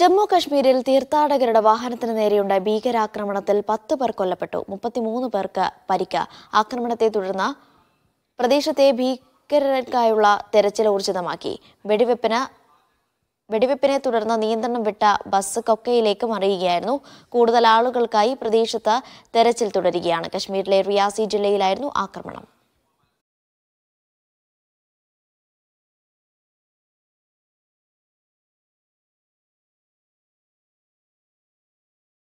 ജമ്മു കശ്മീരിൽ തീർത്ഥാടകരുടെ വാഹനത്തിന് നേരെയുണ്ടായ ഭീകരാക്രമണത്തിൽ പത്ത് പേർ കൊല്ലപ്പെട്ടു മുപ്പത്തിമൂന്ന് പേർക്ക് പരിക്ക ആക്രമണത്തെ തുടർന്ന് പ്രദേശത്തെ ഭീകരർക്കായുള്ള തെരച്ചിൽ ഊർജിതമാക്കി വെടിവെപ്പിന് വെടിവെപ്പിനെ തുടർന്ന് നിയന്ത്രണം വിട്ട ബസ് കൊക്കയിലേക്ക് മറിയുകയായിരുന്നു കൂടുതൽ ആളുകൾക്കായി പ്രദേശത്ത് തെരച്ചിൽ തുടരുകയാണ് കശ്മീരിലെ റിയാസി ജില്ലയിലായിരുന്നു ആക്രമണം